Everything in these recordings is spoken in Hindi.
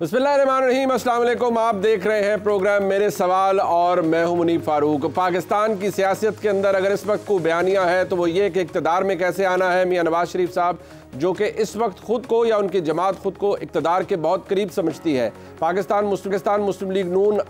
बसमीम आप देख रहे हैं प्रोग्राम मेरे सवाल और मैं हूं मुनीब फ़ारूक पाकिस्तान की सियासत के अंदर अगर इस वक्त को बयानियां है तो वो ये कि इकतदार में कैसे आना है मियाँ नवाज शरीफ साहब जो कि इस वक्त खुद को या उनकी जमात खुद को इकतदार के बहुत करीब समझती है पाकिस्तान मुस्लिमिस्तान मुस्लिम लीग नून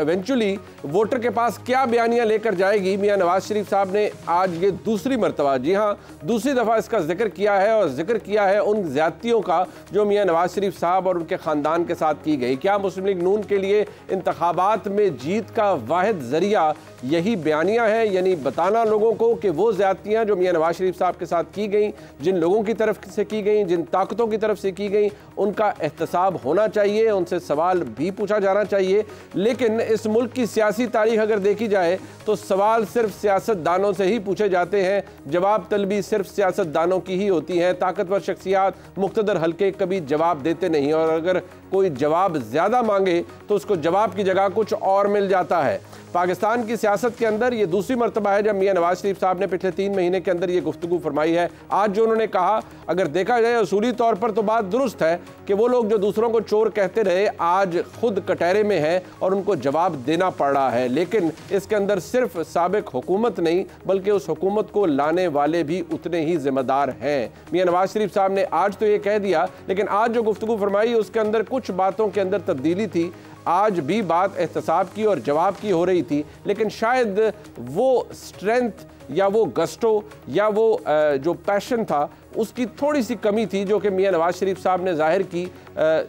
एवेंचुअली वोटर के पास क्या बयानियाँ लेकर जाएगी मियाँ नवाज शरीफ साहब ने आज ये दूसरी मरतबा जी हाँ दूसरी दफ़ा इसका जिक्र किया है और जिक्र किया है उन ज्यादतियों का जो मियाँ नवाज शरीफ साहब और उनके ख़ानदान के साथ की गई क्या मुस्लिम लीग नून के लिए इंतबात में जीत का वाद जरिया यही बयानियाँ हैं यानी बताना लोगों को कि वो ज्यादतियाँ जो मियाँ नवाज शरीफ साहब के साथ की गई जिन लोगों की तरफ से की गई जिन ताकतों की तरफ से की गई उनका एहतसाब होना चाहिए उनसे सवाल भी पूछा जाना चाहिए लेकिन इस मुल्क की सियासी तारीख अगर देखी जाए तो सवाल सिर्फ सियासतदानों से ही पूछे जाते हैं जवाब तलबी सिर्फ सियासतदानों की ही होती है ताकतवर शख्सियात मुख्तर हल्के कभी जवाब देते नहीं और अगर कोई जवाब ज़्यादा मांगे तो उसको जवाब की जगह कुछ और मिल जाता है पाकिस्तान की सियासत के अंदर ये दूसरी मरतबा है जब मियाँ नवाज शरीफ साहब ने पिछले तीन महीने के अंदर ये गुफ्तु फरमाई है आज जो उन्होंने कहा अगर देखा जाए असूली तौर पर तो बात दुरुस्त है कि वो लोग जो दूसरों को चोर कहते रहे आज खुद कटहरे में है और उनको जवाब देना पड़ रहा है लेकिन इसके अंदर सिर्फ सबक हुकूमत नहीं बल्कि उस हुकूमत को लाने वाले भी उतने ही जिम्मेदार हैं मियाँ नवाज शरीफ साहब ने आज तो ये कह दिया लेकिन आज जो गुफ्तु फरमाई उसके अंदर कुछ बातों के अंदर तब्दीली थी आज भी बात एहतसाब की और जवाब की हो रही थी लेकिन शायद वो स्ट्रेंथ या वो गस्टो या वो जो पैशन था उसकी थोड़ी सी कमी थी जो कि मियाँ नवाज शरीफ साहब ने जाहिर की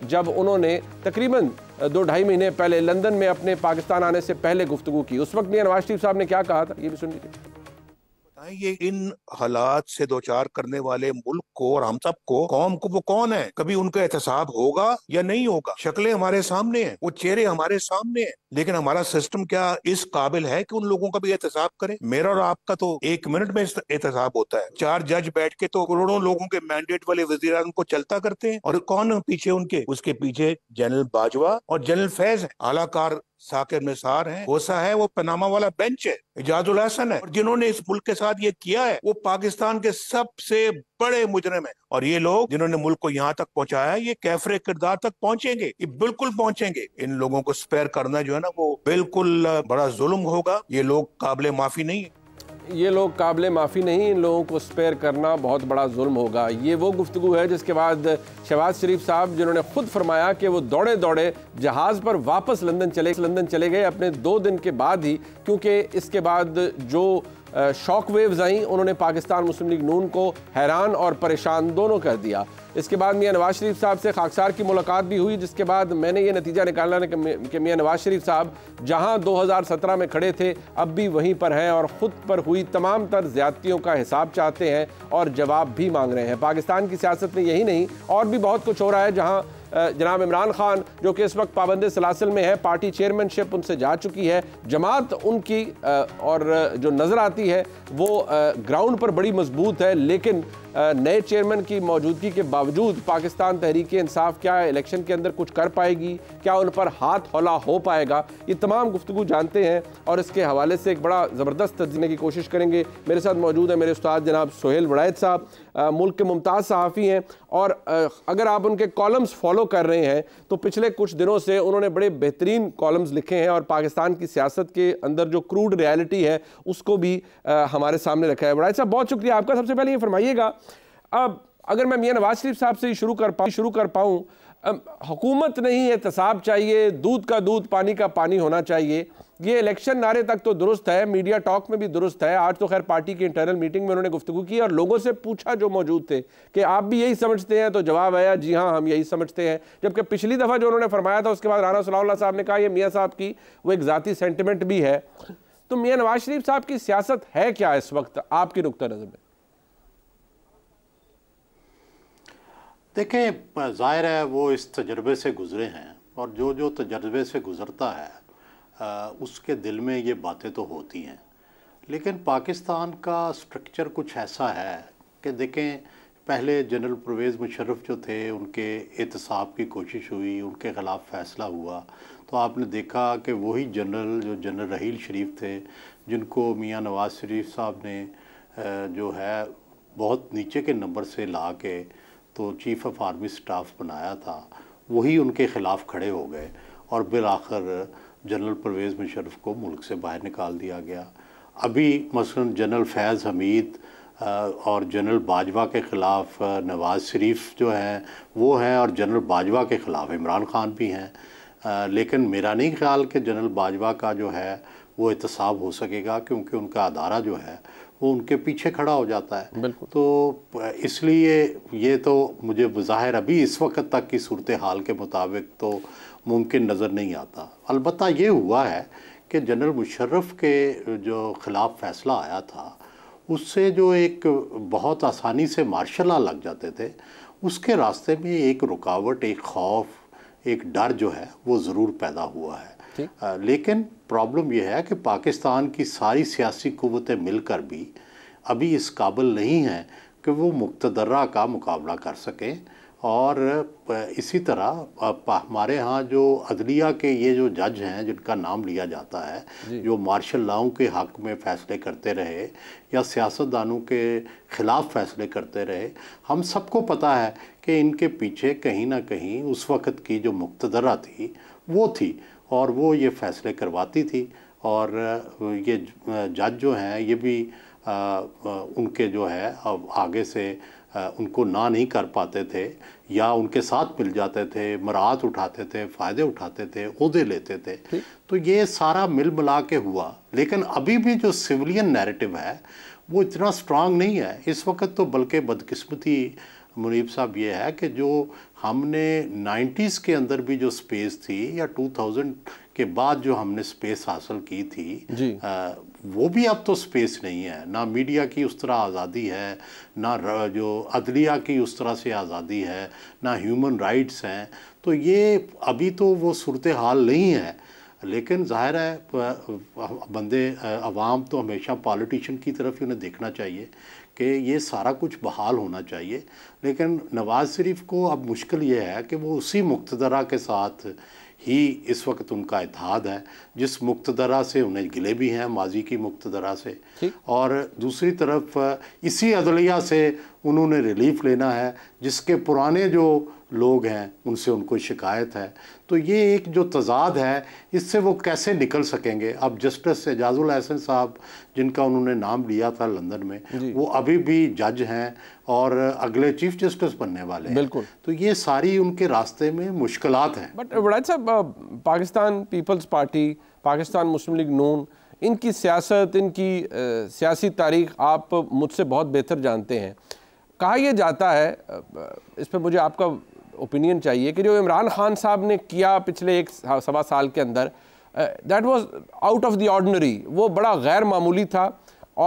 जब उन्होंने तकरीबन दो ढाई महीने पहले लंदन में अपने पाकिस्तान आने से पहले गुफ्तु की उस वक्त मियाँ नवाज शरीफ साहब ने क्या कहा था ये भी सुन लीजिए ये इन हालात से दो चार करने वाले मुल्क को और हम सब को कौम को वो कौन है कभी उनका एहतसाब होगा या नहीं होगा शक्लें हमारे सामने हैं वो चेहरे हमारे सामने हैं लेकिन हमारा सिस्टम क्या इस काबिल है कि उन लोगों का भी एहतसाब करे मेरा और आपका तो एक मिनट में एहतसाब होता है चार जज बैठ के तो करोड़ों लोगों के मैंडेट वाले वजीर को चलता करते हैं और कौन पीछे उनके उसके पीछे जनरल बाजवा और जनरल फैज है आलाकार साकिर निसार हैं गोसा है वो पनामा वाला बेंच है इजाजुल हसन है और जिन्होंने इस मुल्क के साथ ये किया है वो पाकिस्तान के सबसे बड़े मुजरम है और ये लोग जिन्होंने मुल्क को यहाँ तक पहुँचाया ये कैफरे किरदार तक पहुँचेंगे ये बिल्कुल पहुंचेंगे इन लोगों को स्पेयर करना जो है ना वो बिल्कुल बड़ा जुल्म होगा ये लोग काबिल माफी नहीं है ये लोग काबिल माफ़ी नहीं इन लोगों को स्पेयर करना बहुत बड़ा जुल्म होगा ये वो गुफ्तु है जिसके बाद शहबाज शरीफ साहब जिन्होंने खुद फरमाया कि वो दौड़े दौड़े जहाज़ पर वापस लंदन चले लंदन चले गए अपने दो दिन के बाद ही क्योंकि इसके बाद जो शॉक वेव्स आई उन्होंने पाकिस्तान मुस्लिम लीग नून को हैरान और परेशान दोनों कर दिया इसके बाद मियाँ नवाज शरीफ साहब से खाकसार की मुलाकात भी हुई जिसके बाद मैंने ये नतीजा निकाला कि मियाँ नवाज शरीफ साहब जहां 2017 में खड़े थे अब भी वहीं पर हैं और ख़ुद पर हुई तमाम तर ज्यादतियों का हिसाब चाहते हैं और जवाब भी मांग रहे हैं पाकिस्तान की सियासत में यही नहीं और भी बहुत कुछ हो रहा है जहाँ जनाब इमरान खान जो कि इस वक्त पाबंद सलासिल में है पार्टी चेयरमैनशिप उनसे जा चुकी है जमात उनकी और जो नज़र आती है वो ग्राउंड पर बड़ी मजबूत है लेकिन नए चेयरमैन की मौजूदगी के बावजूद पाकिस्तान तहरीक इंसाफ क्या इलेक्शन के अंदर कुछ कर पाएगी क्या उन पर हाथ हौला हो पाएगा ये तमाम गुफ्तु जानते हैं और इसके हवाले से एक बड़ा ज़बरदस्त तजने की कोशिश करेंगे मेरे साथ मौजूद है मेरे उस्ताद जनाब सोहेल वड़ैद साहब मुल्क के मुमताज़ सहाफ़ी हैं और अगर आप उनके कॉलम्स फॉलो कर रहे हैं तो पिछले कुछ दिनों से उन्होंने बड़े बेहतरीन कॉलम्स लिखे हैं और पाकिस्तान की सियासत के अंदर जो क्रूड रियलिटी है उसको भी आ, हमारे सामने रखा है बड़ा साहब बहुत शुक्रिया आपका सबसे पहले ये फरमाइएगा अब अगर मैं मियाँ नवाज शरीफ साहब से ही शुरू कर पाऊँ शुरू कर पाऊँ हुकूमत नहीं एहतसाब चाहिए दूध का दूध पानी का पानी होना चाहिए ये इलेक्शन नारे तक तो दुरुस्त है मीडिया टॉक में भी दुरुस्त है आज तो खैर पार्टी की इंटरनल मीटिंग में उन्होंने गुफ्तु की और लोगों से पूछा जो मौजूद थे कि आप भी यही समझते हैं तो जवाब आया जी हाँ हम यही समझते हैं जबकि पिछली दफ़ा जो उन्होंने फरमाया था उसके बाद राना सलाह साहब ने कहा यह मियाँ साहब की वो एक ज़ाती सेंटिमेंट भी है तो मियाँ नवाज शरीफ साहब की सियासत है क्या इस वक्त आपकी नुकता नज़र में देखें ज़ाहिर है वो इस तजर्बे से गुजरे हैं और जो जो तजर्बे से गुजरता है उसके दिल में ये बातें तो होती हैं लेकिन पाकिस्तान का स्ट्रक्चर कुछ ऐसा है कि देखें पहले जनरल परवेज़ मुशर्रफ जो थे उनके एहतसाब की कोशिश हुई उनके ख़िलाफ़ फ़ैसला हुआ तो आपने देखा कि वही जनरल जो जनरल रहील शरीफ थे जिनको मियाँ नवाज़ शरीफ साहब ने जो है बहुत नीचे के नंबर से ला के तो चीफ़ ऑफ आर्मी स्टाफ बनाया था वही उनके ख़िलाफ़ खड़े हो गए और बिल आखिर जनरल परवेज़ मुशरफ को मुल्क से बाहर निकाल दिया गया अभी मसलन जनरल फैज़ हमीद और जनरल बाजवा के ख़िलाफ़ नवाज़ शरीफ जो हैं वो हैं और जनरल बाजवा के ख़िलाफ़ इमरान ख़ान भी हैं लेकिन मेरा नहीं ख्याल कि जनरल बाजवा का जो है वो एहतसाब हो सकेगा क्योंकि उनका अदारा जो है वो उनके पीछे खड़ा हो जाता है तो इसलिए ये तो मुझे बज़ाहिर अभी इस वक्त तक की सूरत हाल के मुताबिक तो मुमकिन नज़र नहीं आता अलबत् ये हुआ है कि जनरल मुशर्रफ के जो ख़िलाफ़ फ़ैसला आया था उससे जो एक बहुत आसानी से मार्शल लग जाते थे उसके रास्ते में एक रुकावट एक खौफ एक डर जो है वो ज़रूर पैदा हुआ है आ, लेकिन प्रॉब्लम यह है कि पाकिस्तान की सारी सियासी क़वतें मिलकर भी अभी इस काबिल नहीं हैं कि वो मुक्तदर्रा का मुकाबला कर सकें और इसी तरह हमारे यहाँ जो अदलिया के ये जो जज हैं जिनका नाम लिया जाता है जो मार्शल लाओं के हक में फ़ैसले करते रहे या सियासतदानों के ख़िलाफ़ फ़ैसले करते रहे हम सबको पता है कि इनके पीछे कहीं ना कहीं उस वक़्त की जो मुक्तदरा थी वो थी और वो ये फ़ैसले करवाती थी और ये जज जो हैं ये भी आ, उनके जो है अब आगे से उनको ना नहीं कर पाते थे या उनके साथ मिल जाते थे मराहत उठाते थे फ़ायदे उठाते थे उहदे लेते थे तो ये सारा मिल मिला के हुआ लेकिन अभी भी जो सिविलियन नैरेटिव है वो इतना स्ट्रांग नहीं है इस वक्त तो बल्कि बदकिस्मती मुनीब साहब ये है कि जो हमने 90s के अंदर भी जो स्पेस थी या 2000 के बाद जो हमने स्पेस हासिल की थी आ, वो भी अब तो स्पेस नहीं है ना मीडिया की उस तरह आज़ादी है ना जो अदलिया की उस तरह से आज़ादी है ना ह्यूमन राइट्स हैं तो ये अभी तो वो सूरत हाल नहीं है लेकिन जाहिर है बंदे आवाम तो हमेशा पॉलिटिशन की तरफ ही उन्हें देखना चाहिए कि ये सारा कुछ बहाल होना चाहिए लेकिन नवाज़ शरीफ को अब मुश्किल ये है कि वो उसी मुक्तदरा के साथ ही इस वक्त उनका इतिहाद है जिस मुक्तदरा से उन्हें गिले भी हैं माजी की मुक्तदरा से और दूसरी तरफ इसी अदलिया से उन्होंने रिलीफ लेना है जिसके पुराने जो लोग हैं उनसे उनको शिकायत है तो ये एक जो तजाद है इससे वो कैसे निकल सकेंगे अब जस्टिस एजाजुल हसन साहब जिनका उन्होंने नाम लिया था लंदन में वो अभी भी जज हैं और अगले चीफ जस्टिस बनने वाले हैं बिल्कुल तो ये सारी उनके रास्ते में मुश्किल हैं बट बड़ाज साहब पाकिस्तान पीपल्स पार्टी पाकिस्तान मुस्लिम लीग नून इनकी सियासत इनकी सियासी तारीख आप मुझसे बहुत बेहतर जानते हैं कहा यह जाता है इस पर मुझे आपका ओपिनियन चाहिए कि जो इमरान खान साहब ने किया पिछले एक सवा साल के अंदर that was out of the ordinary वो बड़ा गैर मामूली था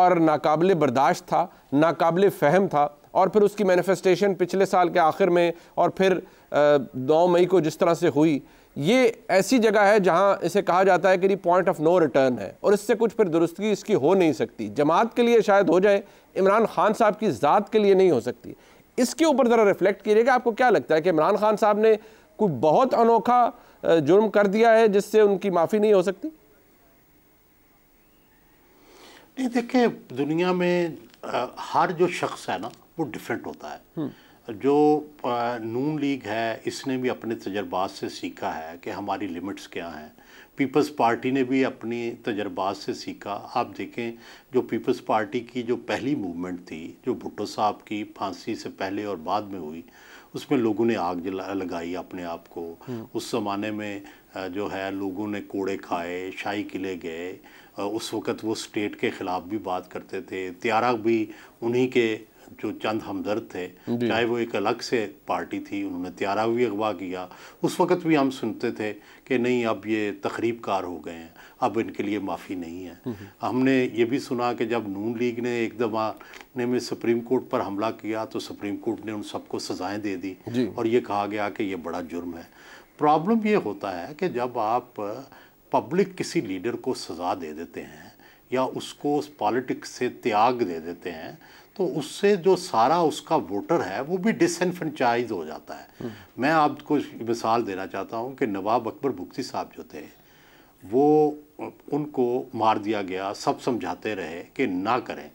और नाकबिल बर्दाश्त था नाकबिल फहम था और फिर उसकी मैनिफेस्टेशन पिछले साल के आखिर में और फिर नौ मई को जिस तरह से हुई ये ऐसी जगह है जहां इसे कहा जाता है कि ये पॉइंट ऑफ नो रिटर्न है और इससे कुछ फिर दुरुस्तगी इसकी हो नहीं सकती जमात के लिए शायद हो जाए इमरान खान साहब की ज़ात के लिए नहीं हो सकती इसके ऊपर ज़रा रिफ्लेक्ट कीजिएगा आपको क्या लगता है कि इमरान खान साहब ने कोई बहुत अनोखा जुर्म कर दिया है जिससे उनकी माफ़ी नहीं हो सकती नहीं देखिए दुनिया में आ, हर जो शख्स है ना वो डिफरेंट होता है हम्म। जो आ, नून लीग है इसने भी अपने तजर्बात से सीखा है कि हमारी लिमिट्स क्या हैं पीपल्स पार्टी ने भी अपनी तजर्बात से सीखा आप देखें जो पीपल्स पार्टी की जो पहली मूवमेंट थी जो भुट्टो साहब की फांसी से पहले और बाद में हुई उसमें लोगों ने आग जला लगाई अपने आप को हम्म। उस ज़माने में जो है लोगों ने कोड़े खाए शाही किले गए उस वक़्त वो स्टेट के ख़िलाफ़ भी बात करते थे त्यारा भी उन्हीं के जो चंद हमदर्द थे चाहे वो एक अलग से पार्टी थी उन्होंने त्यारा भी अगवा किया उस वक़्त भी हम सुनते थे कि नहीं अब ये तकरीब कार हो गए हैं अब इनके लिए माफ़ी नहीं है नहीं। हम्म, हम्म। हमने ये भी सुना कि जब नून लीग ने एक दमाने में सुप्रीम कोर्ट पर हमला किया तो सुप्रीम कोर्ट ने उन सबको सज़ाएँ दे दी और ये कहा गया कि ये बड़ा जुर्म है प्रॉब्लम ये होता है कि जब आप पब्लिक किसी लीडर को सज़ा दे देते हैं या उसको उस पॉलिटिक्स से त्याग दे देते हैं तो उससे जो सारा उसका वोटर है वो भी डिसनफ्रेंचाइज हो जाता है मैं आपको मिसाल देना चाहता हूँ कि नवाब अकबर भुगती साहब जो थे वो उनको मार दिया गया सब समझाते रहे कि ना करें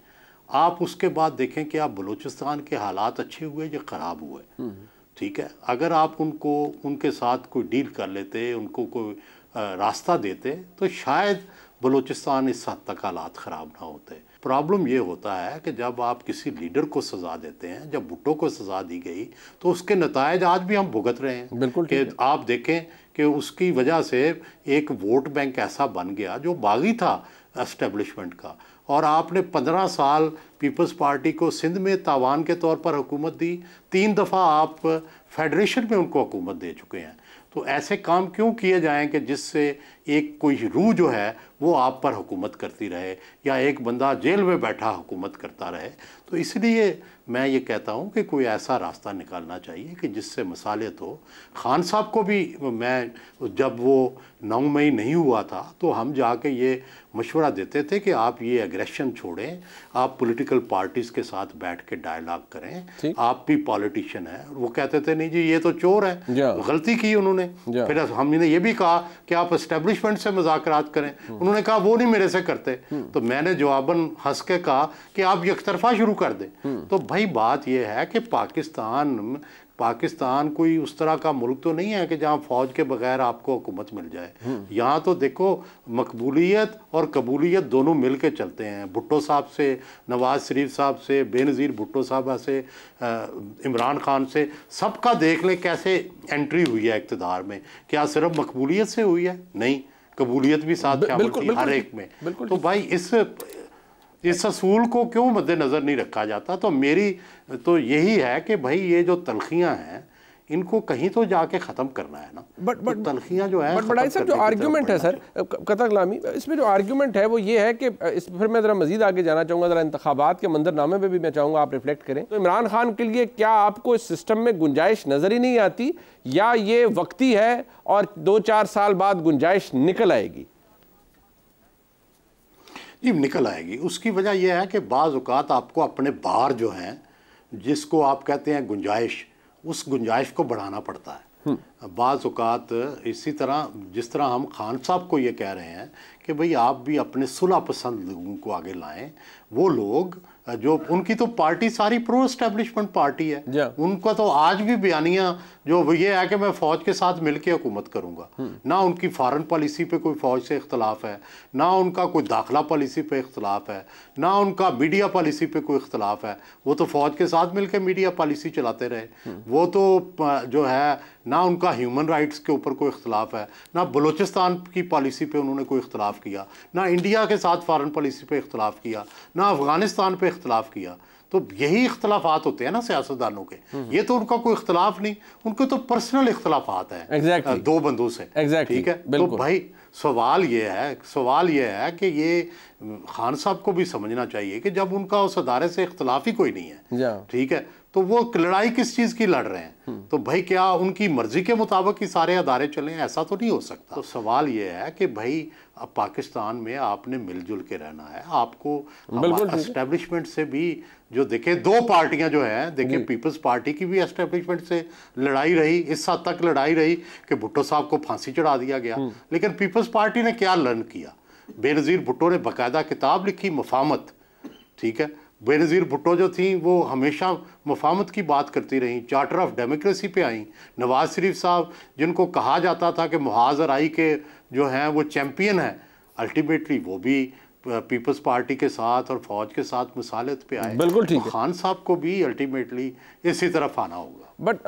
आप उसके बाद देखें कि आप बलूचिस्तान के हालात अच्छे हुए या ख़राब हुए ठीक है अगर आप उनको उनके साथ कोई डील कर लेते उनको कोई रास्ता देते तो शायद बलूचिस्तान इस हद तक हालात ख़राब ना होते प्रॉब्लम ये होता है कि जब आप किसी लीडर को सज़ा देते हैं जब भुट्टो को सज़ा दी गई तो उसके नतज आज भी हम भुगत रहे हैं बिल्कुल कि आप देखें कि उसकी वजह से एक वोट बैंक ऐसा बन गया जो बागी था एस्टेब्लिशमेंट का और आपने पंद्रह साल पीपल्स पार्टी को सिंध में तावान के तौर पर हुकूमत दी तीन दफ़ा आप फेडरेशन में उनको हुकूमत दे चुके हैं तो ऐसे काम क्यों किए जाएं कि जिससे एक कोई रूह जो है वो आप पर हुकूमत करती रहे या एक बंदा जेल में बैठा हुकूमत करता रहे तो इसलिए मैं ये कहता हूँ कि कोई ऐसा रास्ता निकालना चाहिए कि जिससे मसालत हो खान साहब को भी मैं जब वो नौ मई नहीं हुआ था तो हम जाके ये मशवरा देते थे कि आप ये एग्रेशन छोड़ें आप पॉलिटिकल पार्टीज़ के साथ बैठ के डायलाग करें आप भी पॉलिटिशियन हैं वो कहते थे नहीं जी ये तो चोर है गलती की उन्होंने फिर हमने ये भी कहा कि आप इस्टेब्लिशमेंट से मजाकरात करें हम्म। उन्होंने कहा वो नहीं मेरे से करते हम्म। तो मैंने जवाबन हंस के कहा कि आप यकतरफा शुरू कर दें हम्म। तो भाई बात यह है कि पाकिस्तान पाकिस्तान कोई उस तरह का मुल्क तो नहीं है कि जहाँ फौज के बगैर आपको हुकूमत मिल जाए हम्म। यहाँ तो देखो मकबूलियत और कबूलियत दोनों मिल के चलते हैं भुट्टो साहब से नवाज़ शरीफ साहब से बेनज़ीर भुट्टो साहबा से इमरान खान से सबका देख लें कैसे एंट्री हुई है इकतदार में क्या सिर्फ मकबूलियत से हुई है नहीं कबूलियत भी साथ बिल्कुल, बिल्कुल, हर एक में तो भाई इस इस असूल को क्यों मद्देनज़र नहीं रखा जाता तो मेरी तो यही है कि भाई ये जो तलखियाँ हैं इनको कहीं तो जाके ख़त्म करना है ना बट बट तलखियाँ जो है बट बड़ाई जो आर्ग्यूमेंट है सर कतकलामी इसमें जो आर्ग्यूमेंट है वो ये है कि इस फिर मैं ज़रा मजीद आगे जाना चाहूँगा ज़रा इंतबात के मंजरनामे पर भी मैं चाहूँगा आप रिफ्लेक्ट करें तो इमरान खान के लिए क्या आपको इस सिस्टम में गुंजाइश नज़र ही नहीं आती या ये वक्ती है और दो चार साल बाद गुंजाइश निकल आएगी जी निकल आएगी उसकी वजह यह है कि बाज़ात आपको अपने बाहर जो हैं जिसको आप कहते हैं गुंजाइश उस गुंजाइश को बढ़ाना पड़ता है हम्म। बाज़ात इसी तरह जिस तरह हम खान साहब को ये कह रहे हैं कि भाई आप भी अपने सुलह पसंद लोगों को आगे लाएं वो लोग जो उनकी तो पार्टी सारी प्रो स्टैब्लिशमेंट पार्टी है उनका तो आज भी बयानिया जो ये है कि मैं फौज के साथ मिलकर हुकूमत करूंगा hmm. ना उनकी फॉरेन पॉलिसी पे कोई फौज से इख्तलाफ है ना उनका कोई दाखिला पॉलिसी पे इख्तलाफ है ना उनका मीडिया पॉलिसी पे कोई इख्तलाफ है वो तो फौज के साथ मिलकर मीडिया पॉलिसी चलाते रहे hmm. वो तो जो है ना उनका ह्यूमन राइट्स के ऊपर कोई इख्तलाफ है ना बलूचिस्तान की पॉलिसी पे उन्होंने कोई इख्तलाफ किया ना इंडिया के साथ फॉरेन पॉलिसी पे इख्तलाफ किया ना अफ़गानिस्तान पे इख्तलाफ किया तो यही इख्तलाफात होते हैं ना सियासतदानों के हम्म। ये तो उनका कोई इख्तलाफ नहीं उनके तो पर्सनल इख्तलाफात हैं exactly. दो बंदों से exactly. ठीक है तो भाई सवाल ये है सवाल ये है कि ये खान साहब को भी समझना चाहिए कि जब उनका उस अदारे से इख्तलाफ ही कोई नहीं है ठीक है तो वो लड़ाई किस चीज़ की लड़ रहे हैं तो भाई क्या उनकी मर्जी के मुताबिक ही सारे अदारे चले ऐसा तो नहीं हो सकता तो सवाल ये है कि भाई अब पाकिस्तान में आपने मिलजुल के रहना है आपको एस्टेब्लिशमेंट से भी जो देखे दो पार्टियां जो हैं देखे पीपल्स पार्टी की भी एस्टेब्लिशमेंट से लड़ाई रही इस हद तक लड़ाई रही कि भुट्टो साहब को फांसी चढ़ा दिया गया हम्म। लेकिन पीपल्स पार्टी ने क्या लर्न किया बेनज़ीर भुट्टो ने बाकायदा किताब लिखी मफामत ठीक है बेनज़ीर भुट्टो जो थी वो हमेशा मफामत की बात करती रहीं चार्टर ऑफ डेमोक्रेसी पे आईं नवाज़ शरीफ साहब जिनको कहा जाता था कि आई के जो हैं वो चैम्पियन हैं अल्टीमेटली वो भी पीपल्स पार्टी के साथ और फौज के साथ मसालत पे आए बिल्कुल ठीक तो खान साहब को भी अल्टीमेटली इसी तरफ आना होगा but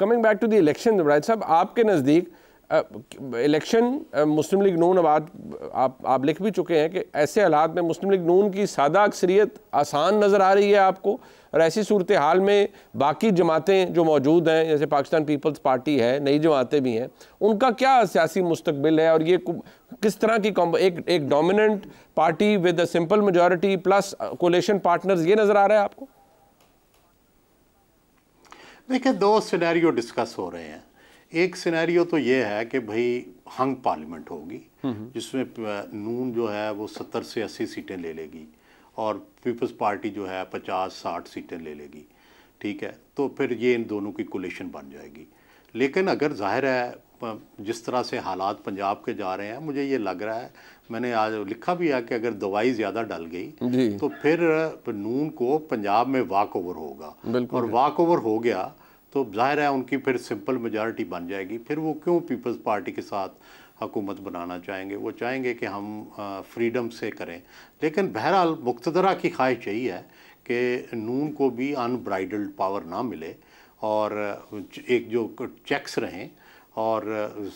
coming back to the election साहब आपके नज़दीक इलेक्शन मुस्लिम लीग नून अब आप आप लिख भी चुके हैं कि ऐसे हालात में मुस्लिम लीग नून की सादा अक्सरियत आसान नज़र आ रही है आपको और ऐसी सूरत हाल में बाकी जमातें जो मौजूद हैं जैसे पाकिस्तान पीपल्स पार्टी है नई जमातें भी हैं उनका क्या सियासी मुस्तबिल है और ये किस तरह की एक एक dominant party with simple majority plus coalition partners ये नज़र आ रहा है आपको देखिए दो सिनेरियो डिस्कस हो रहे हैं एक सिनेरियो तो ये है कि भाई हंग पार्लियामेंट होगी हम्म। जिसमें नून जो है वो सत्तर से अस्सी सीटें ले लेगी और पीपल्स पार्टी जो है पचास साठ सीटें ले लेगी ठीक है तो फिर ये इन दोनों की कोलेशन बन जाएगी लेकिन अगर जाहिर है जिस तरह से हालात पंजाब के जा रहे हैं मुझे ये लग रहा है मैंने आज लिखा भी है कि अगर दवाई ज़्यादा डल गई तो फिर नून को पंजाब में वाक ओवर होगा और वाक ओवर हो गया तो जाहिर है उनकी फिर सिंपल मेजॉरिटी बन जाएगी फिर वो क्यों पीपल्स पार्टी के साथ हुकूमत बनाना चाहेंगे वो चाहेंगे कि हम फ्रीडम से करें लेकिन बहरहाल मुख्तरा की ख्वाहिश यही है कि नून को भी अनब्राइडल्ड पावर ना मिले और एक जो चेक्स रहें और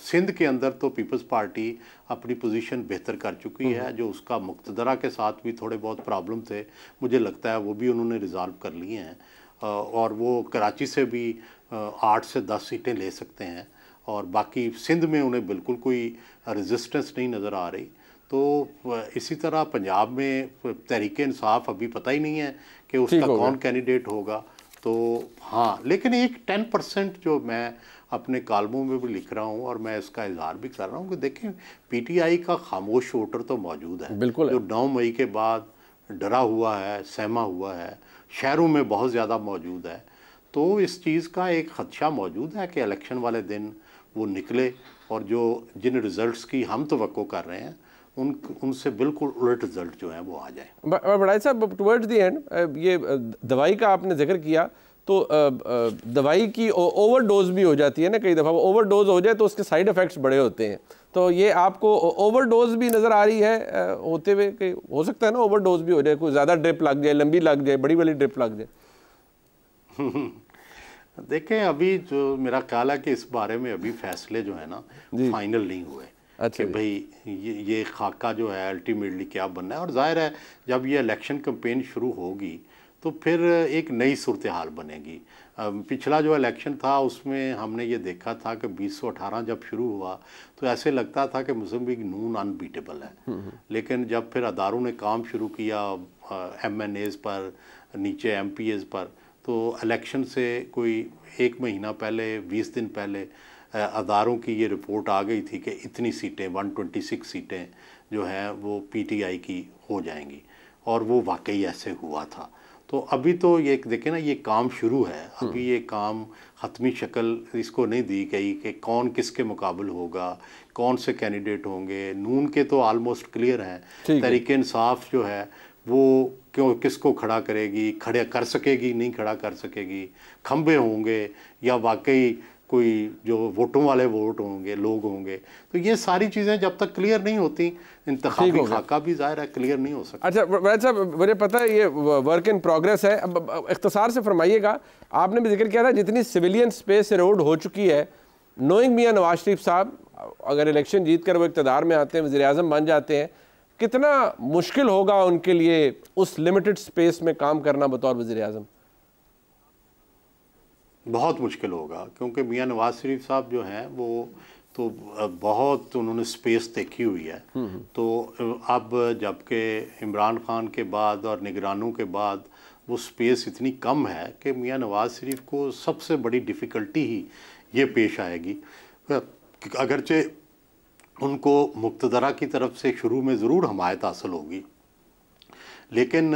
सिंध के अंदर तो पीपल्स पार्टी अपनी पोजीशन बेहतर कर चुकी है हम्म। जो उसका मुख्तरा के साथ भी थोड़े बहुत प्रॉब्लम थे मुझे लगता है वो भी उन्होंने रिजॉल्व कर लिए हैं और वो कराची से भी आठ से दस सीटें ले सकते हैं और बाकी सिंध में उन्हें बिल्कुल कोई रेजिस्टेंस नहीं नज़र आ रही तो इसी तरह पंजाब में तहरीक इंसाफ अभी पता ही नहीं है कि उसका कौन कैंडिडेट होगा तो हाँ लेकिन एक टेन परसेंट जो मैं अपने कालमों में भी लिख रहा हूँ और मैं इसका इजहार भी कर रहा हूँ कि देखें पीटीआई का खामोश वोटर तो मौजूद है बिल्कुल जो नौ मई के बाद डरा हुआ है सहमा हुआ है शहरों में बहुत ज़्यादा मौजूद है तो इस चीज़ का एक ख़दशा मौजूद है कि इलेक्शन वाले दिन वो निकले और जो जिन रिज़ल्ट की हम तो कर रहे हैं उन उनसे बिल्कुल उलट रिजल्ट जो है वो आ जाए बड़ा साहब टूवर्ड्स दी एंड ये दवाई का आपने जिक्र किया तो दवाई की ओवरडोज भी हो जाती है ना कई दफ़ा वो ओवरडोज हो जाए तो उसके साइड इफ़ेक्ट्स बड़े होते हैं तो ये आपको ओवरडोज भी नज़र आ रही है होते हुए कि हो सकता है ना ओवरडोज भी हो जाए कोई ज़्यादा ड्रिप लग जाए लंबी लग जाए बड़ी वाली ड्रिप लग जाए देखें अभी जो मेरा ख्याल है कि इस बारे में अभी फैसले जो है ना फाइनल नहीं हुए अच्छा कि भाई ये ये खाका जो है अल्टीमेटली क्या बनना है और जाहिर है जब ये इलेक्शन कंपेन शुरू होगी तो फिर एक नई सूरत हाल बनेगी पिछला जो इलेक्शन था उसमें हमने ये देखा था कि 2018 जब शुरू हुआ तो ऐसे लगता था कि मुस्लिम लीग नून अनबीटेबल है हम्म, हम्म। लेकिन जब फिर अदारों ने काम शुरू किया एम एन एज़ पर नीचे एम पी एज़ पर तो इलेक्शन से कोई एक महीना पहले बीस दिन पहले अदारों की ये रिपोर्ट आ गई थी कि इतनी सीटें 126 सीटें जो हैं वो पीटीआई की हो जाएंगी और वो वाकई ऐसे हुआ था तो अभी तो ये देखे ना ये काम शुरू है हम्म। अभी ये काम हतमी शक्ल इसको नहीं दी गई कि कौन किसके मुकाबल होगा कौन से कैंडिडेट होंगे नून के तो आलमोस्ट क्लियर हैं तरीक इंसाफ जो है वो क्यों किसको खड़ा करेगी खड़े कर सकेगी नहीं खड़ा कर सकेगी खंबे होंगे या वाकई कोई जो वोटों वाले वोट होंगे लोग होंगे तो ये सारी चीज़ें जब तक क्लियर नहीं होती इंतजामी खाका भी जाहिर है क्लियर नहीं हो सकता अच्छा वैद साहब मुझे पता है ये वर्क इन प्रोग्रेस है अब इख्तसार से फरमाइएगा आपने भी जिक्र किया था जितनी सिविलियन स्पेस रोड हो चुकी है नोइंग मियाँ नवाज शरीफ साहब अगर इलेक्शन जीत कर वो इकतदार में आते हैं वजी अजम बन जाते हैं कितना मुश्किल होगा उनके लिए उस लिमिटेड स्पेस में काम करना बतौर वजी अजम बहुत मुश्किल होगा क्योंकि मियाँ नवाज शरीफ साहब जो हैं वो तो बहुत उन्होंने स्पेस देखी हुई है हम्म, हम्म। तो अब जबकि इमरान खान के बाद और निगरानों के बाद वो स्पेस इतनी कम है कि मियाँ नवाज शरीफ को सबसे बड़ी डिफ़िकल्टी ही ये पेश आएगी अगरचे उनको मुक्तदरा की तरफ से शुरू में ज़रूर हमायत हासिल होगी लेकिन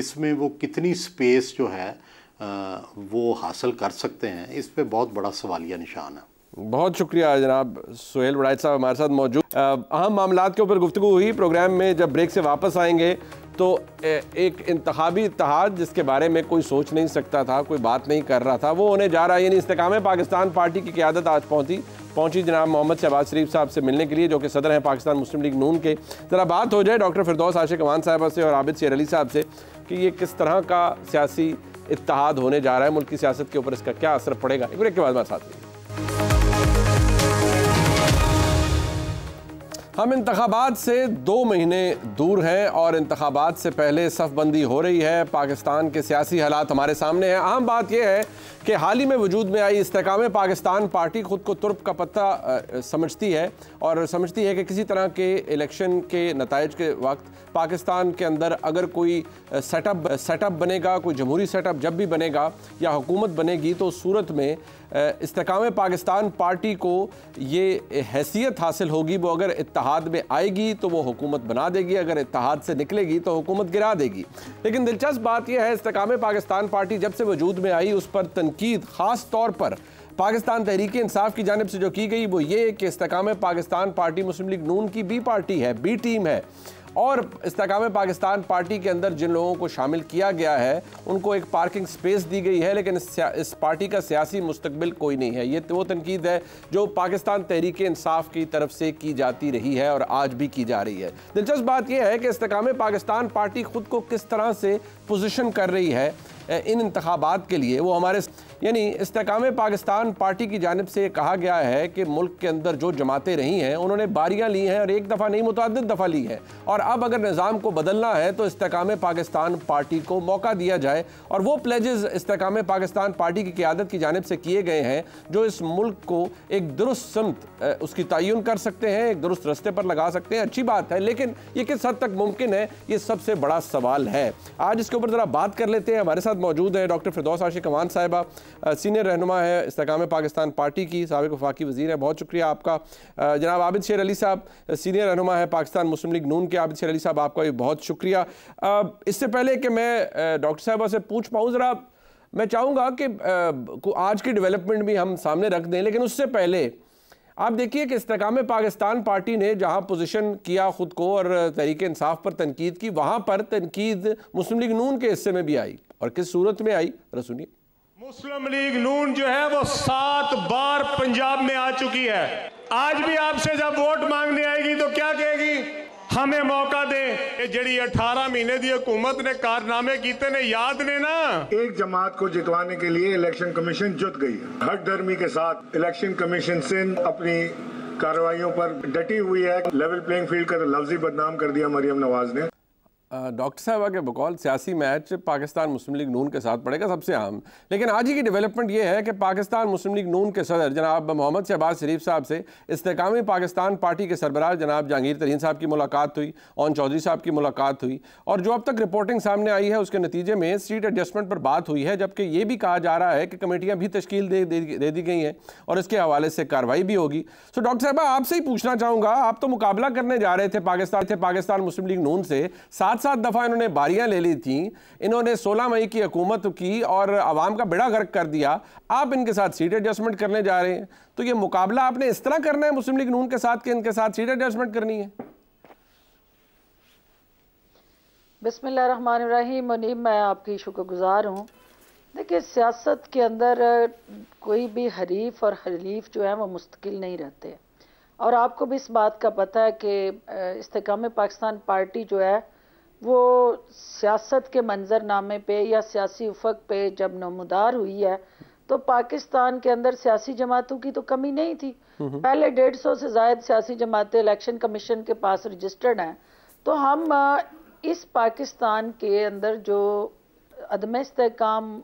इसमें वो कितनी स्पेस जो है वो हासिल कर सकते हैं इस पर बहुत बड़ा सवालिया निशान है बहुत शुक्रिया जनाब सुहेल बड़ाइट साहब हमारे साथ मौजूद अहम मामला के ऊपर गुफ्तु हुई प्रोग्राम में जब ब्रेक से वापस आएंगे तो एक इंतबी इतिहाद जिसके बारे में कोई सोच नहीं सकता था कोई बात नहीं कर रहा था वो होने जा रहा है यानी इस्तकाम पाकिस्तान पार्टी की क्यादत आज पहुँची पहुंची जनाब मोहम्मद शहबाज शरीफ साहब से मिलने के लिए जो कि सदर हैं पाकिस्तान मुस्लिम लीग नून के ज़रा बात हो जाए डॉक्टर फिरदौस आशिक अमान साहब से और आबिद शेर अली साहब से कि ये किस तरह का सियासी इतिहाद होने जा रहा है मुल्क की सियासत के ऊपर इसका क्या असर पड़ेगा एक ब्रेक के बाद हमारे साथ रहिए हम इंतबात से दो महीने दूर हैं और इंतबात से पहले सफबंदी हो रही है पाकिस्तान के सियासी हालात हमारे सामने हैं अहम बात यह है कि हाल ही में वजूद में आई इसकाम पाकिस्तान पार्टी खुद को तुर्प का पत्ता समझती है और समझती है कि किसी तरह के इलेक्शन के नतज के वक्त पाकिस्तान के अंदर अगर कोई सेटअप सेटअप बनेगा कोई जमहूरी सेटअप जब भी बनेगा या हुकूमत बनेगी तो सूरत में इसकाम पाकिस्तान पार्टी को ये हैसियत हासिल होगी वो अगर इतिहाद में आएगी तो वो हुकूमत बना देगी अगर इतिहाद से निकलेगी तो हुकूमत गिरा देगी लेकिन दिलचस्प बात यह है इसकाम पाकिस्तान पार्टी जब से वजूद में आई उस पर तनकीद ख़ास तौर पर पाकिस्तान तहरीक इंसाफ की जानब से जो की गई वो ये कि इसकाम पाकिस्तान पार्टी मुस्लिम लीग नून की बी पार्टी है बी टीम है और इस्तकाम पाकिस्तान पार्टी के अंदर जिन लोगों को शामिल किया गया है उनको एक पार्किंग स्पेस दी गई है लेकिन इस, इस पार्टी का सियासी मुस्तबिल कोई नहीं है ये तो वो तनकीद है जो पाकिस्तान तहरीक इंसाफ की तरफ से की जाती रही है और आज भी की जा रही है दिलचस्प बात यह है कि इस्तकाम पाकिस्तान पार्टी खुद को किस तरह से पोजिशन कर रही है इन इंतबात के लिए वो हमारे यानी इसकाम पाकिस्तान पार्टी की जानब से कहा गया है कि मुल्क के अंदर जो जमातें रही हैं उन्होंने बारियाँ ली हैं और एक दफ़ा नहीं मुतद दफ़ा ली हैं और अब अगर निज़ाम को बदलना है तो इसकाम पाकिस्तान पार्टी को मौका दिया जाए और वो प्लेजेस इसकाम पाकिस्तान पार्टी की क्यादत की जानब से किए गए हैं जो इस मुल्क को एक दुरुस्त समत उसकी तयन कर सकते हैं एक दुरुस्त रस्ते पर लगा सकते हैं अच्छी बात है लेकिन ये किस हद तक मुमकिन है ये सबसे बड़ा सवाल है आज इसके ऊपर ज़रा बात कर लेते हैं हमारे साथ मौजूद हैं डॉक्टर फिरदौस आशिक अमान साहिबा सीनियर रहनुमा है इसकाम पाकिस्तान पार्टी की सबक वफाकी वजीर है बहुत शुक्रिया आपका जनाब आबिद शेर अली साहब सीनियर रहनुमा है पाकिस्तान मुस्लिम लीग नून के आबिद शेर अली साहब आपका भी बहुत शुक्रिया इससे पहले कि मैं डॉक्टर साहबा से पूछ पाऊँ ज़रा मैं चाहूँगा कि आज की डेवलपमेंट भी हम सामने रख दें लेकिन उससे पहले आप देखिए कि इसकाम पाकिस्तान पार्टी ने जहाँ पोजिशन किया ख़ुद को और तहरीक इंसाफ पर तनकीद की वहाँ पर तनकीद मुस्लिम लीग नून के हिस्से में भी आई और किस सूरत में आई रसूनी मुस्लिम लीग नून जो है वो सात बार पंजाब में आ चुकी है आज भी आपसे जब वोट मांगने आएगी तो क्या कहेगी हमें मौका दे जड़ी 18 महीने दी हुकूमत ने कारनामे कीते ने याद ने ना एक जमात को जितवाने के लिए इलेक्शन कमीशन जुट गई हर धर्मी के साथ इलेक्शन कमीशन से अपनी कार्रवाइयों पर डटी हुई है लेवल प्लेइंग फील्ड का तो बदनाम कर दिया मरियम नवाज ने डॉक्टर साहब के बकौल सियासी मैच पाकिस्तान मुस्लिम लीग नून के साथ पड़ेगा सबसे आम लेकिन आज ही की डेवलपमेंट ये है कि पाकिस्तान मुस्लिम लीग नून के सदर जनाब मोहम्मद शहबाज शरीफ साहब से इसकामी पाकिस्तान पार्टी के सरबराह जनाब जहांगीर तरीन साहब की मुलाकात हुई ओन चौधरी साहब की मुलाकात हुई और जो अब तक रिपोर्टिंग सामने आई है उसके नतीजे में सीट एडजस्टमेंट पर बात हुई है जबकि ये भी कहा जा रहा है कि कमेटियाँ भी तश्कील दे, दे, दी गई हैं और इसके हवाले से कार्रवाई भी होगी सो डॉक्टर साहब आपसे ही पूछना चाहूँगा आप तो मुकाबला करने जा रहे थे पाकिस्तान थे पाकिस्तान मुस्लिम लीग नून से साथ सात दफ़ा इन्होंने बारियां ले ली थी इन्होंने सोलह मई की हकूमत की और आवाम का बेड़ा गर्क कर दिया आप इनके साथ सीट एडजस्टमेंट करने जा रहे हैं तो ये मुकाबला आपने इस तरह करना है मुस्लिम लीग नून के साथ कि इनके साथ सीट एडजस्टमेंट करनी है बसमिल मुनीम मैं आपकी शुक्रगुजार हूँ देखिए सियासत के अंदर कोई भी हरीफ और हरीफ जो है वो मुस्तकिल नहीं रहते और आपको भी इस बात का पता है कि इस्तेकाम पाकिस्तान पार्टी जो है वो सियासत के मंजरनामे पे या सियासी उफक पे जब नमदार हुई है तो पाकिस्तान के अंदर सियासी जमातों की तो कमी नहीं थी पहले डेढ़ सौ से जायद सियासी जमातें इलेक्शन कमीशन के पास रजिस्टर्ड हैं तो हम इस पाकिस्तान के अंदर जो अदम इसकाम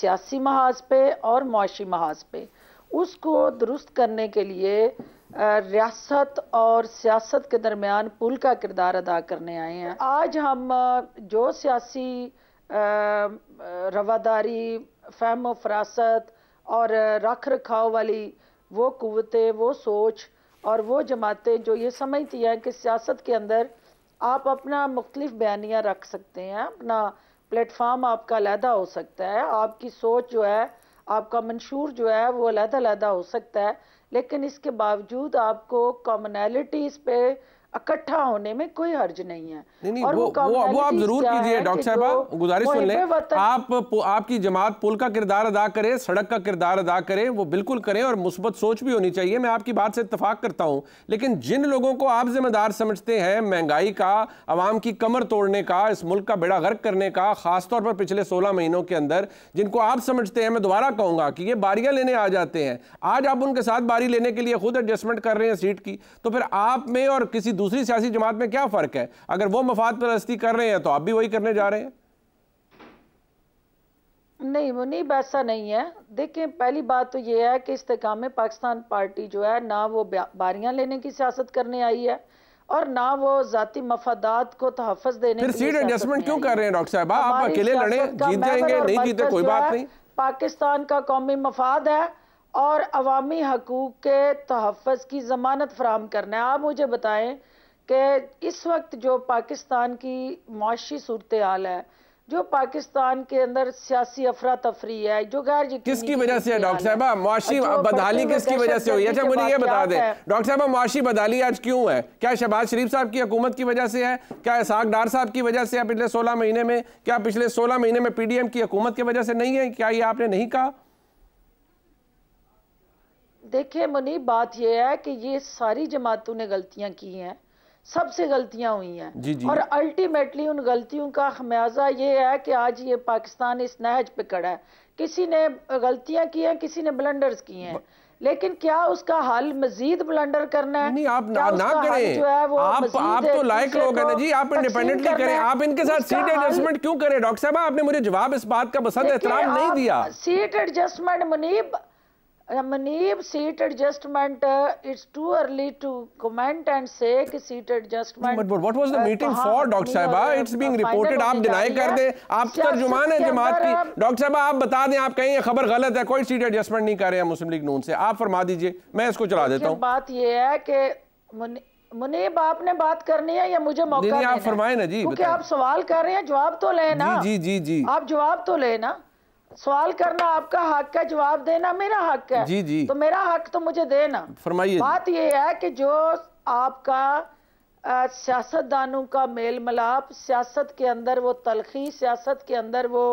सियासी महाज पे और मुआशी महाज पे उसको दुरुस्त करने के लिए रियासत और सियासत के दरमियान पुल का किरदार अदा करने आए हैं आज हम जो सियासी रवादारी फहम फरासत और रख रखाव वाली वो कुतें वो सोच और वो जमातें जो ये समझती हैं कि सियासत के अंदर आप अपना मुख्तलिफ बयानिया रख सकते हैं अपना प्लेटफार्म आपका अलहदा हो सकता है आपकी सोच जो है आपका मंशूर जो है वो अलहदा अलहदा हो सकता है लेकिन इसके बावजूद आपको कॉमनैलिटीज़ पे इकट्ठा होने में कोई हर्ज नहीं है नहीं, नहीं, और वो, वो, वो आप जरूर कीजिए डॉक्टर साहब गुजारिश सुन ले आप आपकी जमात पुल का किरदार अदा करे सड़क का किरदार अदा करे वो बिल्कुल करें और मुस्बत सोच भी होनी चाहिए मैं आपकी बात से इतफाक करता हूँ लेकिन जिन लोगों को आप जिम्मेदार समझते हैं महंगाई का आवाम की कमर तोड़ने का इस मुल्क का बेड़ा गर्क करने का खासतौर पर पिछले सोलह महीनों के अंदर जिनको आप समझते हैं मैं दोबारा कहूंगा कि ये बारियां लेने आ जाते हैं आज आप उनके साथ बारी लेने के लिए खुद एडजस्टमेंट कर रहे हैं सीट की तो फिर आप में और किसी दूसरी सियासी जमात में क्या फ़र्क है अगर वो मफाद परस्ती कर रहे हैं तो आप भी वही करने जा रहे हैं नहीं वो नहीं वैसा नहीं है देखें पहली बात तो ये है कि इस्तेकाम पाकिस्तान पार्टी जो है ना वो बारियां लेने की सियासत करने आई है और ना वो जाति मफादात को तहफ़ देने फिर सीट एडजस्टमेंट क्यों कर रहे हैं डॉक्टर साहब आप अकेले लड़े जीत जाएंगे नहीं जीते कोई बात नहीं पाकिस्तान का कौमी मफाद है और अवामी हकूक के तहफ़ की जमानत फराम करना है आप मुझे बताएं कि इस वक्त जो पाकिस्तान की माशी सूरत हाल है जो पाकिस्तान के अंदर सियासी अफरा तफरी है जो गैर किसकी वजह से है डॉक्टर साहबा हाँ, मुआशी बदहाली किसकी वजह से हुई अच्छा मुझे ये बता दें डॉक्टर साहबा मुआशी बदहाली आज क्यों है क्या शहबाज शरीफ साहब की हुकूमत की वजह से है क्या इसाक डार साहब की वजह से है पिछले सोलह महीने में क्या पिछले सोलह महीने में पी डी एम की हुकूमत की वजह से नहीं है क्या ये आपने नहीं कहा देखिए मुनीब बात यह है कि ये सारी जमातों ने गलतियाँ की हैं सबसे गलतियां हुई हैं जी जी। और अल्टीमेटली उन गलतियों का खमियाजा ये है कि आज ये पाकिस्तान इस नहज पे कड़ा है किसी ने गलतियां की हैं किसी ने ब्लंडर्स किए हैं लेकिन क्या उसका हल मजीद ब्लंडर करना है नहीं आप ना, ना करें जो है वो आप आप तो लायक लोग हैं तो जी आप इंडिपेंडेंटली करें आप इनके साथ सीट एडजस्टमेंट क्यों करें डॉक्टर साहब आपने मुझे जवाब इस बात का बसंत एहतराम नहीं दिया सीट एडजस्टमेंट मुनीब मननीब seat adjustment it's too early to comment and से कि seat adjustment but what was the meeting for doctor साहबा इट्स बीइंग रिपोर्टेड आप डिनाई कर दे आप तर्जुमान है जमात की डॉक्टर साहबा आप बता दें आप कहीं खबर गलत है कोई सीट एडजस्टमेंट नहीं कर रहे हैं मुस्लिम लीग नून से आप फरमा दीजिए मैं इसको चला देता हूँ बात यह है कि मुनीब आपने बात करनी है या मुझे मौका आप फरमाए ना जी क्योंकि आप सवाल कर रहे हैं जवाब तो लेना जी जी जी आप जवाब तो लेना सवाल करना आपका हक है जवाब देना मेरा हक है जी जी तो मेरा हक तो मुझे देना फरमाइए बात यह है कि जो आपका सियासतदानों का मेल मिलाप सियासत के अंदर वो तलखी सियासत के अंदर वो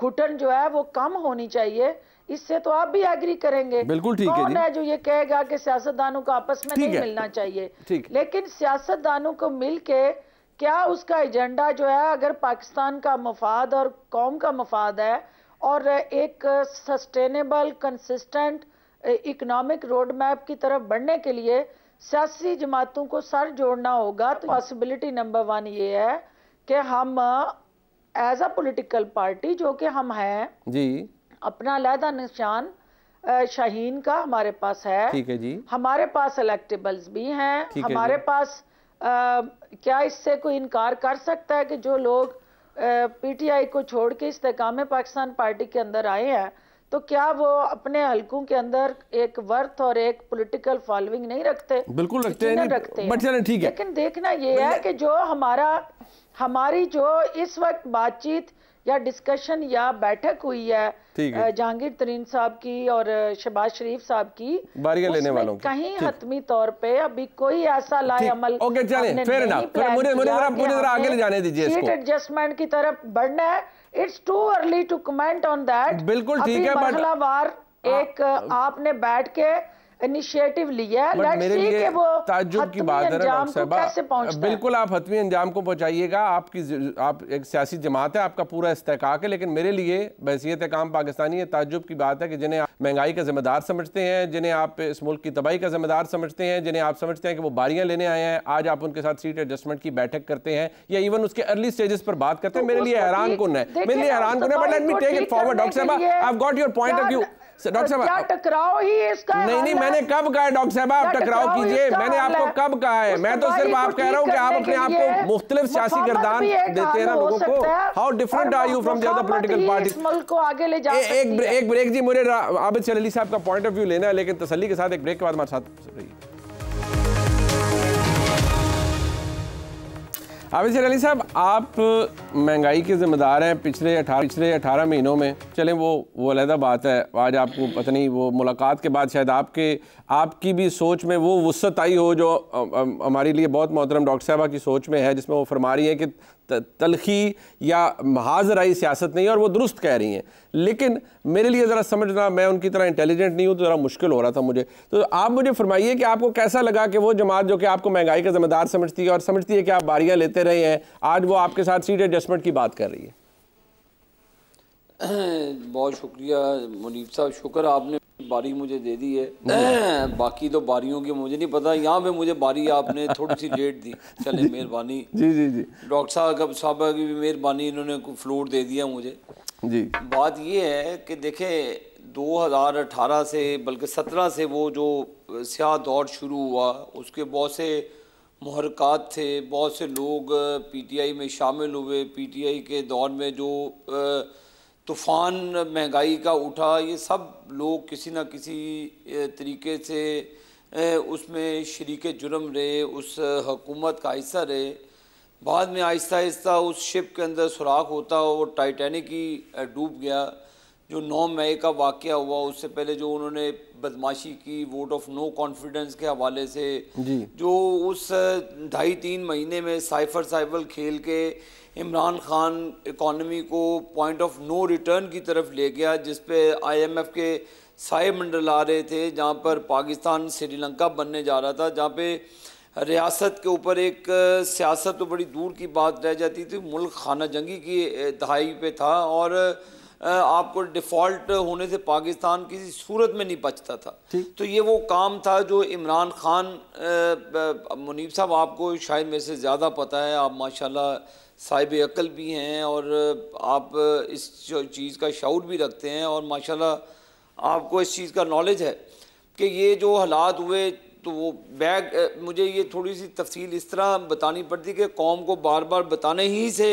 घुटन जो है वो कम होनी चाहिए इससे तो आप भी एग्री करेंगे बिल्कुल ठीक है, है जो ये कहेगा कि सियासतदानों को आपस में नहीं मिलना चाहिए लेकिन सियासतदानों को मिल के क्या उसका एजेंडा जो है अगर पाकिस्तान का मफाद और कौम का मफाद है और एक sustainable consistent economic road map की तरफ बढ़ने के लिए सियासी जमातों को सर जोड़ना होगा तो पॉसिबिलिटी नंबर वन ये है कि हम एज अ पॉलिटिकल पार्टी जो कि हम हैं जी अपना लहदा निशान शाहीन का हमारे पास है ठीक है जी हमारे पास इलेक्टेबल्स भी हैं हमारे पास आ, क्या इससे कोई इनकार कर सकता है कि जो लोग पीटीआई को छोड़ के इस्तेकाम पाकिस्तान पार्टी के अंदर आए हैं तो क्या वो अपने हलकों के अंदर एक वर्थ और एक पॉलिटिकल फॉलोइंग नहीं रखते बिल्कुल रखते हैं रखते बट ठीक है लेकिन देखना ये है कि जो हमारा हमारी जो इस वक्त बातचीत या डिस्कशन या बैठक हुई है जहांगीर तरीन साहब की और शहबाज शरीफ साहब की बारियां लेने वालों कहीं हतमी तौर पे अभी कोई ऐसा लाएमल ओके फिर ना फिर मुझे मुझे जरा मुझे जरा आगे ले जाने दीजिए इसको एडजस्टमेंट की तरफ बढ़ना है it's too early to comment on that बिल्कुल ठीक है बट एक आपने बैठ के इनिशिएटिव लिया है मेरे लिए ताजुब की बात है बिल्कुल आप हतमी अंजाम को पहुंचाइएगा आपकी आप एक सियासी जमात है आपका पूरा इस्तेकाक है लेकिन मेरे लिए बहसीत काम पाकिस्तानी है ताजुब की बात है कि जिन्हें महंगाई का जिम्मेदार समझते हैं जिन्हें आप इस मुल्क की तबाही का जिम्मेदार समझते हैं जिन्हें आप समझते हैं कि वो बारियां लेने आए हैं आज आप उनके साथ सीट एडजस्टमेंट की बैठक करते हैं या इवन उसके अर्ली स्टेजेस पर बात करते हैं तो मेरे लिए हैरान कौन है मेरे लिए हैरान कौन है but let me take it forward doctor साहब I have got your point of view doctor साहब क्या टकराव ही इसका नहीं नहीं मैंने कब कहा डॉक्टर साहब आप टकराव कीजिए मैंने आपको कब कहा है मैं तो सिर्फ आप कह रहा हूँ कि आप अपने आप को मुख्तलिफ सियासी किरदार देते हैं ना लोगों को how different are you from the other political party एक ब्रेक जी मुझे आबिद चली साहब का पॉइंट ऑफ व्यू लेना है लेकिन तसली के साथ एक ब्रेक के बाद हमारे साथ रहिए आबिद अली साहब आप महंगाई के ज़िम्मेदार हैं पिछले अठारह पिछले अठारह महीनों में चलें वो वो अलहदा बात है आज आपको पता नहीं वो मुलाकात के बाद शायद आपके आपकी भी सोच में वो वसत आई हो जो हमारे लिए बहुत मोहतरम डॉक्टर साहबा की सोच में है जिसमें वो फरमा रही है कि तलखी या महाजराई सियासत नहीं है और वो दुरुस्त कह रही हैं लेकिन मेरे लिए ज़रा समझना मैं उनकी तरह इंटेलिजेंट नहीं हूँ तो ज़रा मुश्किल हो रहा था मुझे तो आप मुझे फरमाइए कि आपको कैसा लगा कि वो जमात जो कि आपको महंगाई का ज़िम्मेदार समझती है और समझती है कि आप बारियाँ लेते रहे हैं आज वो आपके साथ सीट एडजस्टमेंट की बात कर रही है बहुत शुक्रिया मुनीब साहब शुक्र आपने बारी मुझे दे दी है बाकी तो बारियों की मुझे नहीं पता यहाँ पे मुझे बारी आपने थोड़ी सी लेट दी चले मेहरबानी जी जी जी डॉक्टर साहब साहब की भी मेहरबानी इन्होंने फ्लोर दे दिया मुझे जी बात ये है कि देखें 2018 से बल्कि 17 से वो जो स्याह दौर शुरू हुआ उसके बहुत से मुहरक थे बहुत से लोग पीटीआई में शामिल हुए पीटीआई के दौर में जो आ, तूफ़ान महंगाई का उठा ये सब लोग किसी न किसी तरीके से उसमें शरीक जुर्म रहे उस हकूमत का हिस्सा रहे बाद में आहिस्ता आहिस्ता उस शिप के अंदर सुराख होता और टाइटेनिक ही डूब गया जो नौ मई का वाक़ हुआ उससे पहले जो उन्होंने बदमाशी की वोट ऑफ नो कॉन्फिडेंस के हवाले से जो उस ढाई तीन महीने में साइफर साइबल खेल के इमरान खान इकॉनमी को पॉइंट ऑफ नो रिटर्न की तरफ ले गया जिस पे आईएमएफ के साय मंडल आ रहे थे जहाँ पर पाकिस्तान श्रीलंका बनने जा रहा था जहाँ पे रियासत के ऊपर एक सियासत तो बड़ी दूर की बात रह जाती थी मुल्क खाना जंगी की दहाई पे था और आपको डिफ़ॉल्ट होने से पाकिस्तान किसी सूरत में नहीं बचता था तो ये वो काम था जो इमरान खान मुनीब साहब आपको शायद मेरे से ज़्यादा पता है आप माशाल्लाह साहिब अकल भी हैं और आप इस चीज़ का शौर भी रखते हैं और माशाल्लाह आपको इस चीज़ का नॉलेज है कि ये जो हालात हुए तो वो बैग मुझे ये थोड़ी सी तफसील इस तरह बतानी पड़ती कि कौम को बार बार बताने ही से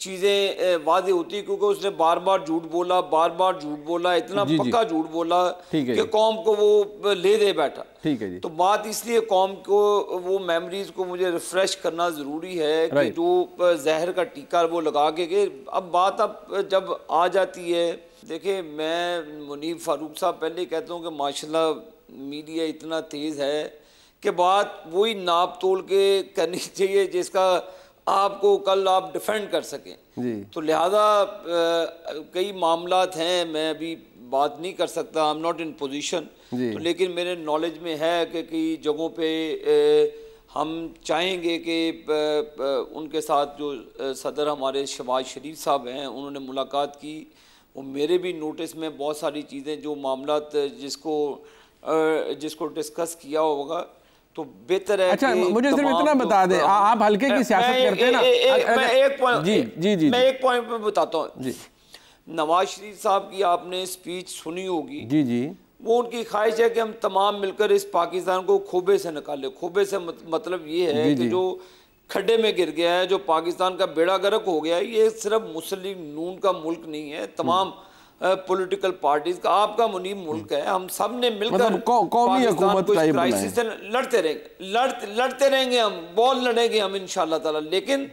चीज़ें वाजे होती क्योंकि उसने बार बार झूठ बोला बार बार झूठ बोला इतना जी, पक्का झूठ बोला कि कौम को वो ले दे बैठा ठीक है जी तो बात इसलिए कौम को वो मेमोरीज को मुझे रिफ्रेश करना ज़रूरी है कि जो जहर का टीका वो लगा के कि अब बात अब जब आ जाती है देखिए मैं मुनीब फारूक साहब पहले कहता हूँ कि माशाल्लाह मीडिया इतना तेज़ है कि बात वही नाप तोल के करनी चाहिए जिसका आपको कल आप डिफेंड कर सकें तो लिहाजा कई मामला हैं मैं अभी बात नहीं कर सकता I am not in position तो लेकिन मेरे नॉलेज में है कि कई जगहों पे हम चाहेंगे कि उनके साथ जो सदर हमारे शबाज शरीफ साहब हैं उन्होंने मुलाकात की वो मेरे भी नोटिस में बहुत सारी चीज़ें जो मामला जिसको जिसको डिस्कस किया होगा तो बेहतर है अच्छा मुझे सिर्फ इतना बता दे आ, आप हल्के की सियासत करते हैं ना मैं अच्छा, एक पॉइंट जी जी जी मैं एक पॉइंट पे बताता हूँ नवाज शरीफ साहब की आपने स्पीच सुनी होगी जी जी वो उनकी ख्वाहिश है कि हम तमाम मिलकर इस पाकिस्तान को खोबे से निकाले खोबे से मतलब ये है कि जो खड्डे में गिर गया है जो पाकिस्तान का बेड़ा गर्क हो गया है ये सिर्फ मुस्लिम नून का मुल्क नहीं है तमाम पॉलिटिकल पार्टीज का आपका मुनीम मुल्क है हम सब ने मिलकर मतलब कौमी क्राइसिस से लड़ते रहेंगे लड़ते रहेंगे हम बहुत लड़ेंगे हम इन ताला लेकिन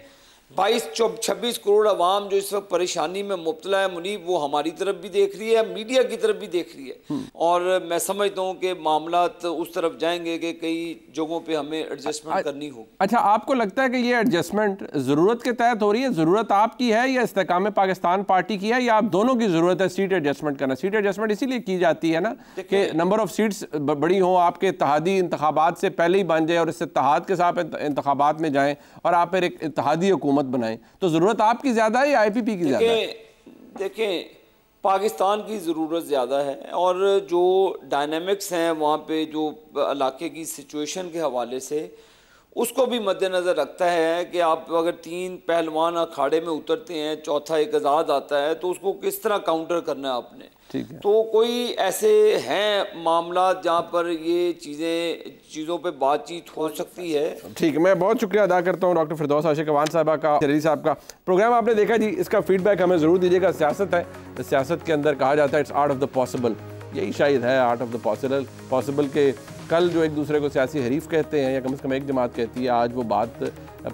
बाईस छब्बीस करोड़ अवाम जो इस वक्त परेशानी में मुबतला है मुनीब वो हमारी तरफ भी देख रही है मीडिया की तरफ भी देख रही है हम्म। और मैं समझता हूँ कि मामला उस तरफ जाएंगे कि कई जगहों पे हमें एडजस्टमेंट करनी होगी अच्छा आपको लगता है कि ये एडजस्टमेंट ज़रूरत के तहत हो रही है ज़रूरत आपकी है या इस्तेकाम पाकिस्तान पार्टी की है या आप दोनों की ज़रूरत है सीट एडजस्टमेंट करना सीट एडजस्टमेंट इसीलिए की जाती है ना कि नंबर ऑफ़ सीट्स बड़ी हों आपके इतिहादी इंतबात से पहले ही बन जाए और इससे इतिहाद के साथ इंतबात में जाएँ और आप फिर एक इतिहादी हुकूमत हुकूमत बनाए तो ज़रूरत आपकी ज़्यादा है या पी की ज़्यादा है देखें पाकिस्तान की ज़रूरत ज़्यादा है और जो डायनेमिक्स हैं वहाँ पे जो इलाके की सिचुएशन के हवाले से उसको भी मद्देनज़र रखता है कि आप अगर तीन पहलवान अखाड़े में उतरते हैं चौथा एक आज़ाद आता है तो उसको किस तरह काउंटर करना है आपने ठीक है तो कोई ऐसे हैं मामला जहाँ पर ये चीज़ें चीज़ों पे बातचीत हो सकती है ठीक है मैं बहुत शुक्रिया अदा करता हूँ डॉक्टर फिरदौस आशिक अवान साहबा का शरीर साहब का प्रोग्राम आपने देखा जी इसका फीडबैक हमें ज़रूर दीजिएगा सियासत है सियासत के अंदर कहा जाता है it's art of the possible यही शायद है art of the possible possible के कल जो एक दूसरे को सियासी हरीफ कहते हैं या कम से कम एक जमात कहती है आज वो बात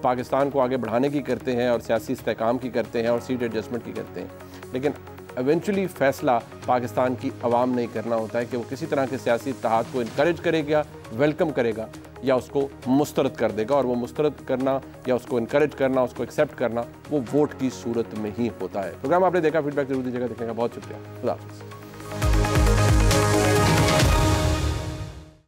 पाकिस्तान को आगे बढ़ाने की करते हैं और सियासी इसकाम की करते हैं और सीट एडजस्टमेंट की करते हैं लेकिन एवेंचुअली फैसला पाकिस्तान की आवाम नहीं करना होता है कि वो किसी तरह के सियासी इतिहाद को इनक्रेज करेगा वेलकम करेगा या उसको मुस्तरद कर देगा और वो मुस्तरद करना या उसको इनक्रेज करना उसको एक्सेप्ट करना वो वोट की सूरत में ही होता है प्रोग्राम आपने देखा फीडबैक जरूर दीजिएगा देखने का बहुत शुक्रिया खुदा